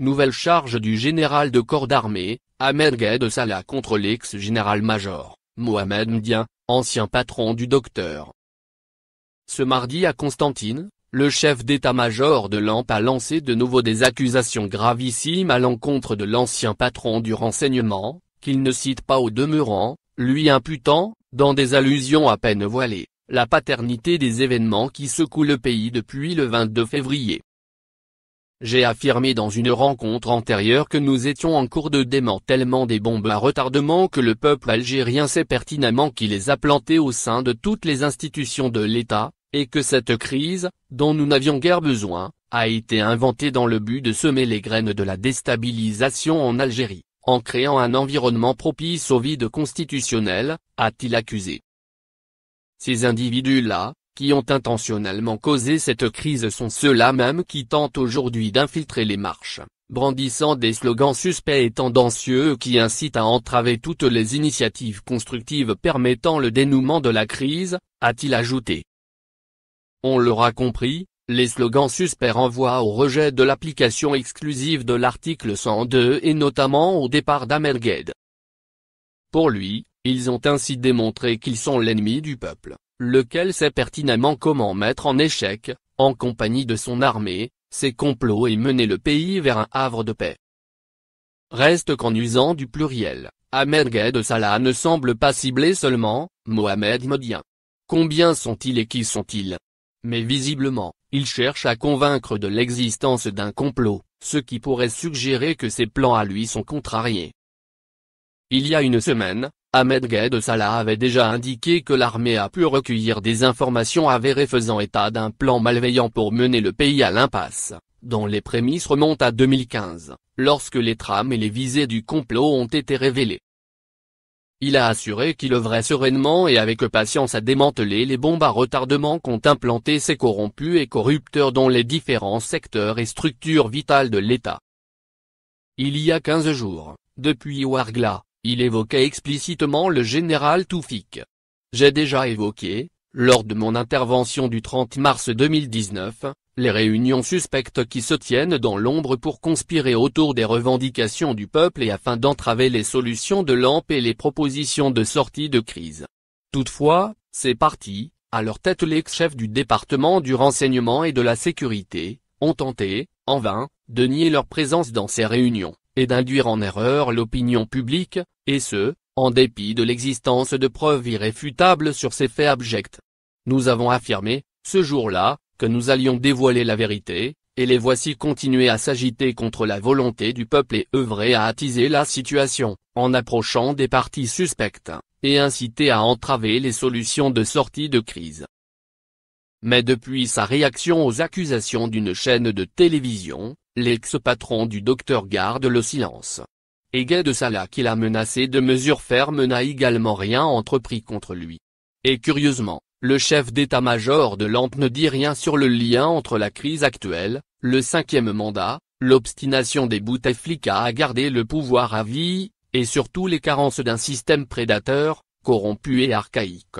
Nouvelle charge du général de corps d'armée, Ahmed Ghed Salah contre l'ex-général-major, Mohamed Mdien, ancien patron du docteur. Ce mardi à Constantine, le chef d'état-major de l'AMP a lancé de nouveau des accusations gravissimes à l'encontre de l'ancien patron du renseignement, qu'il ne cite pas au demeurant, lui imputant, dans des allusions à peine voilées, la paternité des événements qui secouent le pays depuis le 22 février. J'ai affirmé dans une rencontre antérieure que nous étions en cours de démantèlement des bombes à retardement que le peuple algérien sait pertinemment qu'il les a plantées au sein de toutes les institutions de l'État, et que cette crise, dont nous n'avions guère besoin, a été inventée dans le but de semer les graines de la déstabilisation en Algérie, en créant un environnement propice au vide constitutionnel, a-t-il accusé. Ces individus-là, qui ont intentionnellement causé cette crise sont ceux-là même qui tentent aujourd'hui d'infiltrer les marches, brandissant des slogans suspects et tendancieux qui incitent à entraver toutes les initiatives constructives permettant le dénouement de la crise, a-t-il ajouté. On l'aura compris, les slogans suspects renvoient au rejet de l'application exclusive de l'article 102 et notamment au départ d'Amerged. Pour lui, ils ont ainsi démontré qu'ils sont l'ennemi du peuple, lequel sait pertinemment comment mettre en échec, en compagnie de son armée, ses complots et mener le pays vers un havre de paix. Reste qu'en usant du pluriel, Ahmed Ghed Salah ne semble pas cibler seulement, Mohamed Modien. Combien sont-ils et qui sont-ils Mais visiblement, il cherche à convaincre de l'existence d'un complot, ce qui pourrait suggérer que ses plans à lui sont contrariés. Il y a une semaine, Ahmed Ghed Salah avait déjà indiqué que l'armée a pu recueillir des informations avérées faisant état d'un plan malveillant pour mener le pays à l'impasse, dont les prémices remontent à 2015, lorsque les trames et les visées du complot ont été révélées. Il a assuré qu'il œuvrait sereinement et avec patience à démanteler les bombes à retardement qu'ont implanté ces corrompus et corrupteurs dans les différents secteurs et structures vitales de l'État. Il y a 15 jours, depuis Ouargla, il évoquait explicitement le général Toufik. J'ai déjà évoqué, lors de mon intervention du 30 mars 2019, les réunions suspectes qui se tiennent dans l'ombre pour conspirer autour des revendications du peuple et afin d'entraver les solutions de l'AMPE et les propositions de sortie de crise. Toutefois, ces partis, à leur tête l'ex-chef du département du renseignement et de la sécurité, ont tenté, en vain, de nier leur présence dans ces réunions et d'induire en erreur l'opinion publique, et ce, en dépit de l'existence de preuves irréfutables sur ces faits abjects. Nous avons affirmé, ce jour-là, que nous allions dévoiler la vérité, et les voici continuer à s'agiter contre la volonté du peuple et œuvrer à attiser la situation, en approchant des parties suspectes, et inciter à entraver les solutions de sortie de crise. Mais depuis sa réaction aux accusations d'une chaîne de télévision, l'ex-patron du docteur garde le silence. Égay de Salah qui l'a menacé de mesures fermes n'a également rien entrepris contre lui. Et curieusement, le chef d'état-major de l'AMP ne dit rien sur le lien entre la crise actuelle, le cinquième mandat, l'obstination des Bouteflika à garder le pouvoir à vie, et surtout les carences d'un système prédateur, corrompu et archaïque.